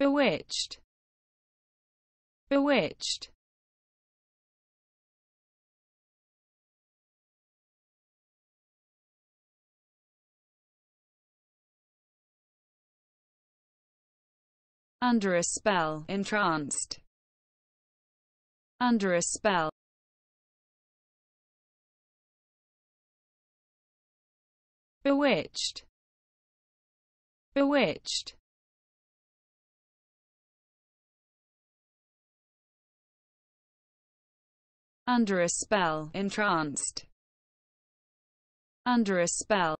bewitched bewitched under a spell entranced under a spell bewitched bewitched Under a spell, entranced. Under a spell.